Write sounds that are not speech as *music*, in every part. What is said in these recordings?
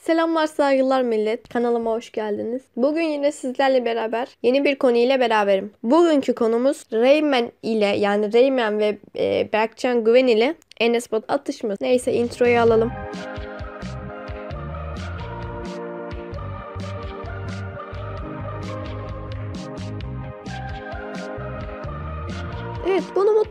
Selamlar saygılar millet. Kanalıma hoş geldiniz. Bugün yine sizlerle beraber yeni bir konu ile beraberim. Bugünkü konumuz Rayman ile yani Rayman ve e, Berkcan Güven ile Enes Bat atışması. Neyse introyu alalım. Müzik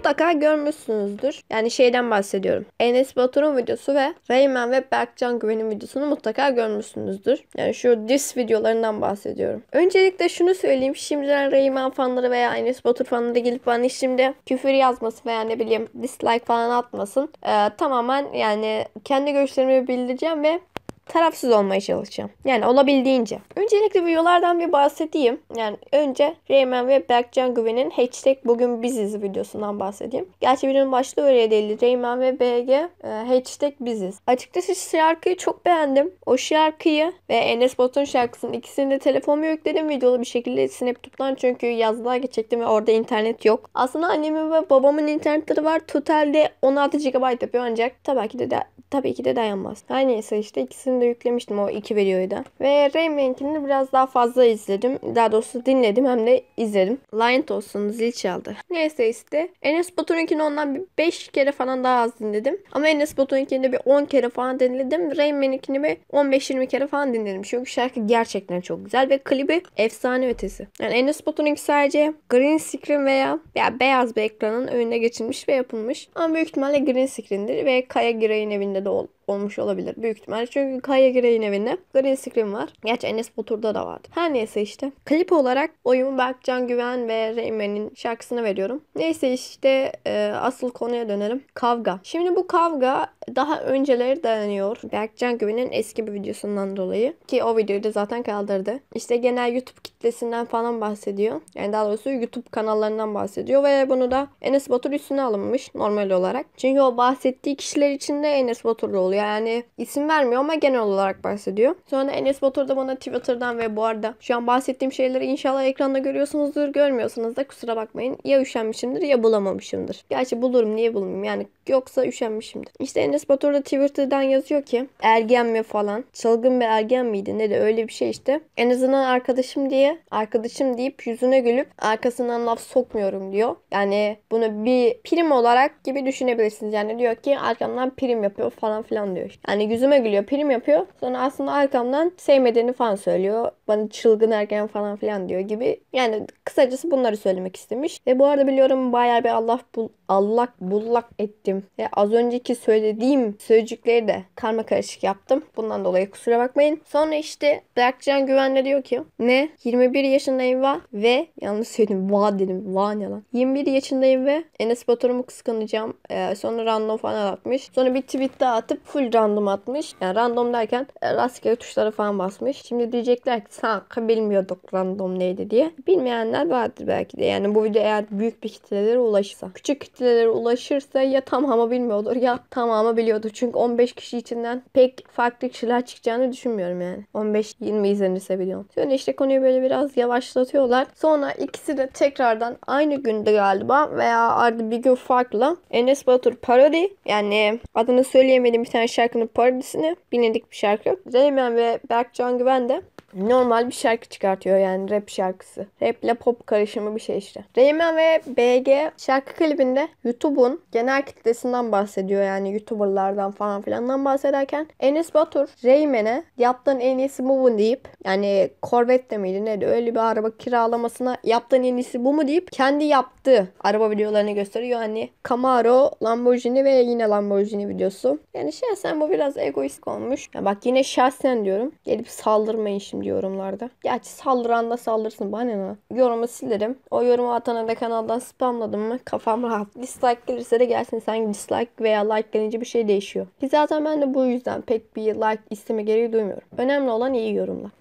mutlaka görmüşsünüzdür. Yani şeyden bahsediyorum. Enes Batur'un videosu ve Rayman ve Berkcan Güven'in videosunu mutlaka görmüşsünüzdür. Yani şu diss videolarından bahsediyorum. Öncelikle şunu söyleyeyim. Şimdiden Rayman fanları veya Enes Batur fanları gelip bana şimdi küfür yazmasın veya ne bileyim dislike falan atmasın. Ee, tamamen yani kendi görüşlerimi bildireceğim ve tarafsız olmaya çalışacağım. Yani olabildiğince. Öncelikle videolardan bir bahsedeyim. Yani önce Rayman ve Berkcan Güven'in hashtag bugün biziz videosundan bahsedeyim. Gerçi birinin başlığı öyle değildi. Rayman ve BG e, hashtag biziz. Açıkçası şarkıyı çok beğendim. O şarkıyı ve Enes Batur'un şarkısının ikisini de telefonuma yükledim videolu bir şekilde Snapchat'tan çünkü yazlığa geçecektim ve orada internet yok. Aslında annemin ve babamın internetleri var. Totalde 16 GB yapıyor ancak tabii ki de, de tabii ki de dayanmaz. Her neyse işte ikisini öncesinde yüklemiştim o iki videoyu da. Ve Raymank'ini biraz daha fazla izledim. Daha doğrusu dinledim hem de izledim. Lanet olsun zil çaldı. Neyse işte Enes Batur'unkini ondan bir 5 kere falan daha az dinledim. Ama Enes Batur'unkini de bir 10 kere falan dinledim. Raymank'ini bir 15-20 kere falan dinledim. Çünkü şarkı gerçekten çok güzel ve klibi efsane ötesi. Yani Enes Batur'unki sadece green screen veya ya beyaz bir ekranın önüne geçilmiş ve yapılmış. Ama büyük ihtimalle green screen'dir ve Kaya Giray'ın evinde de ol, olmuş olabilir. Büyük ihtimalle çünkü Kaya Girey'in evinde green screen var. Gerçi Enes Batur'da da vardı. Her neyse işte. Klip olarak oyumu Berkcan Güven ve Reymen'in şarkısını veriyorum. Neyse işte e, asıl konuya dönelim. Kavga. Şimdi bu kavga daha önceleri dayanıyor. Berkcan Güven'in eski bir videosundan dolayı. Ki o videoyu da zaten kaldırdı. İşte genel YouTube kitlesinden falan bahsediyor. Yani daha doğrusu YouTube kanallarından bahsediyor ve bunu da Enes Batur üstüne alınmış normal olarak. Çünkü o bahsettiği kişiler içinde Enes Baturlu oluyor. Yani isim vermiyor ama genel genel olarak bahsediyor. Sonra Enes Batur da bana Twitter'dan ve bu arada şu an bahsettiğim şeyleri inşallah ekranda görüyorsunuzdur. Görmüyorsanız da kusura bakmayın. Ya üşenmişimdir ya bulamamışımdır. Gerçi bulurum niye bulmayayım yani yoksa üşenmişimdir. İşte Enes Batur da Twitter'dan yazıyor ki ergen mi falan. Çılgın bir ergen miydi ne de öyle bir şey işte. En azından arkadaşım diye arkadaşım deyip yüzüne gülüp arkasından laf sokmuyorum diyor. Yani bunu bir prim olarak gibi düşünebilirsiniz. Yani diyor ki arkamdan prim yapıyor falan filan diyor. Yani yüzüme gülüyor prim yapıyor yapıyor. Sonra aslında arkamdan sevmediğini falan söylüyor. Bana çılgın ergen falan filan diyor gibi. Yani kısacası bunları söylemek istemiş. Ve bu arada biliyorum bayağı bir Allah bul allak bullak ettim. Ve az önceki söylediğim sözcükleri de karma karışık yaptım. Bundan dolayı kusura bakmayın. Sonra işte Berkcan Güven'le diyor ki ne? 21 yaşındayım va ve yanlış söyledim va dedim. Va ne lan? 21 yaşındayım ve Enes Batur'umu kıskanacağım. Ee, sonra random falan atmış. Sonra bir tweet daha atıp full random atmış. Yani random random e, rastgele tuşlara falan basmış. Şimdi diyecekler ki sanki bilmiyorduk random neydi diye. Bilmeyenler vardır belki de. Yani bu video eğer büyük bir kitlelere ulaşırsa. Küçük kitlelere ulaşırsa ya tamamı bilmiyordur ya tamamı biliyordur. Çünkü 15 kişi içinden pek farklı kişiler çıkacağını düşünmüyorum yani. 15-20 izlenirse biliyorum. Sonra işte konuyu böyle biraz yavaşlatıyorlar. Sonra ikisi de tekrardan aynı günde galiba veya arada bir gün farklı. Enes Batur parodi yani adını söyleyemedim bir tane şarkının parodisini bilindik bilindik bir şarkı. Reymen ve Berkcan Güven de normal bir şarkı çıkartıyor yani rap şarkısı. Rap ile pop karışımı bir şey işte. Reymen ve BG şarkı klibinde YouTube'un genel kitlesinden bahsediyor yani YouTuber'lardan falan filandan bahsederken Enes Batur Reymen'e yaptığın en iyisi bu mu deyip yani Corvette miydi neydi öyle bir araba kiralamasına yaptığın en iyisi bu mu deyip kendi yaptığı araba videolarını gösteriyor. Hani Camaro, Lamborghini ve yine Lamborghini videosu. Yani şahsen bu biraz egoist olmuş. Ya bak yine şahsen diyorum. Gelip saldırmayın şimdi şimdi yorumlarda. Gerçi saldıran da saldırsın bana ne? Yorumu silerim. O yorumu atana da kanaldan spamladım mı kafam rahat. Dislike gelirse de gelsin sanki dislike veya like gelince bir şey değişiyor. Ki zaten ben de bu yüzden pek bir like isteme gereği duymuyorum. Önemli olan iyi yorumlar.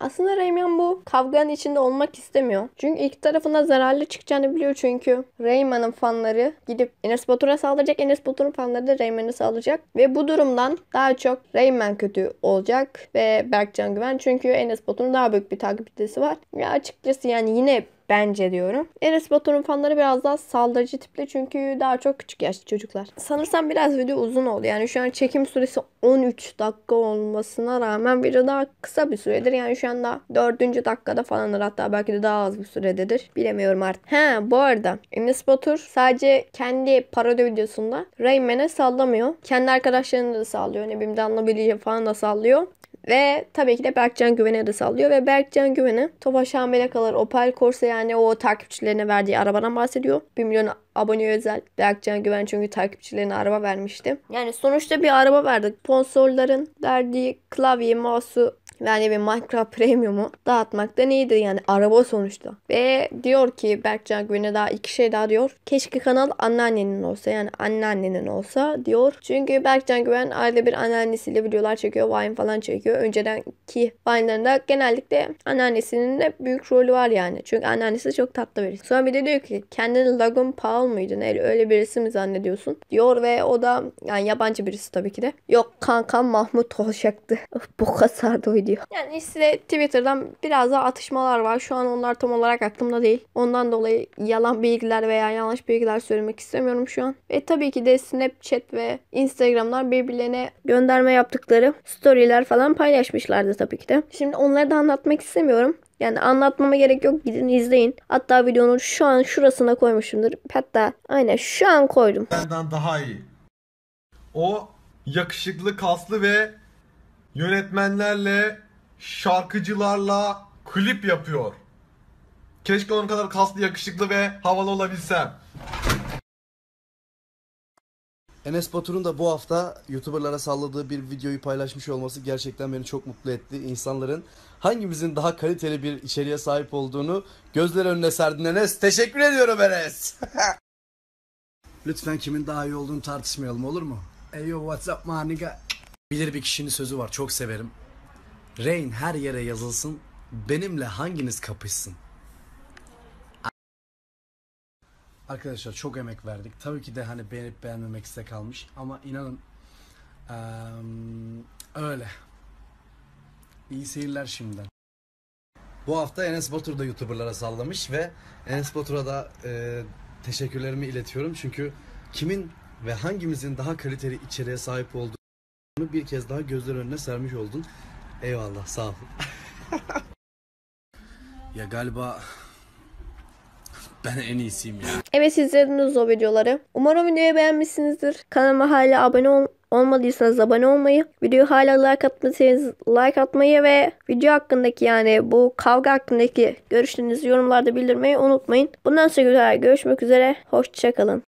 Aslında Rayman bu kavganın içinde olmak istemiyor. Çünkü ilk tarafına zararlı çıkacağını biliyor çünkü. Rayman'ın fanları gidip Enes Batur'a saldıracak. Enes Batur'un fanları da Rayman'ı saldıracak. Ve bu durumdan daha çok Rayman kötü olacak ve Berkcan Güven. Çünkü Enes Batur'un daha büyük bir takipçisi var. Ya açıkçası yani yine Bence diyorum. Enes Batur'un fanları biraz daha saldırıcı tipli çünkü daha çok küçük yaşlı çocuklar. Sanırsam biraz video uzun oldu. Yani şu an çekim süresi 13 dakika olmasına rağmen video daha kısa bir süredir. Yani şu anda 4. dakikada falanır hatta belki de daha az bir sürededir. Bilemiyorum artık. Ha, bu arada Enes Batur sadece kendi parodi videosunda Rayman'e sallamıyor. Kendi arkadaşlarını da sallıyor. Ne bileyim Danla falan da sallıyor. Ve tabii ki de Berkcan Güven'e de sallıyor ve Berkcan Güven'e Tofaş Hamile kalır Opel Corsa yani o takipçilerine verdiği arabadan bahsediyor. 1 milyon abone özel. Berkcan Güven çünkü takipçilerine araba vermişti. Yani sonuçta bir araba verdik. Sponsorların verdiği klavye, mouse'u yani bir Minecraft Premium'u dağıtmaktan iyidir yani araba sonuçta. Ve diyor ki Berkcan Güven'e daha iki şey daha diyor. Keşke kanal anneannenin olsa yani anneannenin olsa diyor. Çünkü Berkcan Güven aile bir anneannesiyle videolar çekiyor. Vine falan çekiyor. Öncedenki Vine'larında genellikle anneannesinin de büyük rolü var yani. Çünkü anneannesi çok tatlı birisi. Sonra bir de diyor ki kendini Logan Paul muydun? Öyle, öyle birisi mi zannediyorsun? Diyor ve o da yani yabancı birisi tabii ki de. Yok kankam Mahmut olacaktı. *laughs* bu sardı oydu gidiyor. Yani size Twitter'dan biraz daha atışmalar var. Şu an onlar tam olarak aklımda değil. Ondan dolayı yalan bilgiler veya yanlış bilgiler söylemek istemiyorum şu an. Ve tabii ki de Snapchat ve Instagram'lar birbirlerine gönderme yaptıkları storyler falan paylaşmışlardı tabii ki de. Şimdi onları da anlatmak istemiyorum. Yani anlatmama gerek yok. Gidin izleyin. Hatta videonun şu an şurasına koymuşumdur. Hatta aynen şu an koydum. Benden daha iyi. O yakışıklı, kaslı ve yönetmenlerle, şarkıcılarla klip yapıyor. Keşke onun kadar kaslı, yakışıklı ve havalı olabilsem. Enes Batur'un da bu hafta YouTuber'lara salladığı bir videoyu paylaşmış olması gerçekten beni çok mutlu etti. İnsanların hangimizin daha kaliteli bir içeriğe sahip olduğunu gözler önüne serdin Enes. Teşekkür ediyorum Enes. *laughs* Lütfen kimin daha iyi olduğunu tartışmayalım olur mu? Hey yo what's up my nigga? Bilir bir kişinin sözü var çok severim. Rain her yere yazılsın, benimle hanginiz kapışsın? Arkadaşlar çok emek verdik. Tabii ki de hani beğenip beğenmemek size kalmış ama inanın ee, öyle. İyi seyirler şimdiden. Bu hafta Enes Batur da YouTuber'lara sallamış ve Enes Batur'a da e, teşekkürlerimi iletiyorum. Çünkü kimin ve hangimizin daha kaliteli içeriğe sahip olduğu bunu bir kez daha gözler önüne sermiş oldun. Eyvallah sağ ol. *laughs* ya galiba ben en iyisiyim ya. Evet izlediniz o videoları. Umarım videoyu beğenmişsinizdir. Kanalıma hala abone ol olmadıysanız abone olmayı, videoyu hala like atmadıysanız like atmayı ve video hakkındaki yani bu kavga hakkındaki görüşlerinizi yorumlarda bildirmeyi unutmayın. Bundan sonra görüşmek üzere. Hoşçakalın.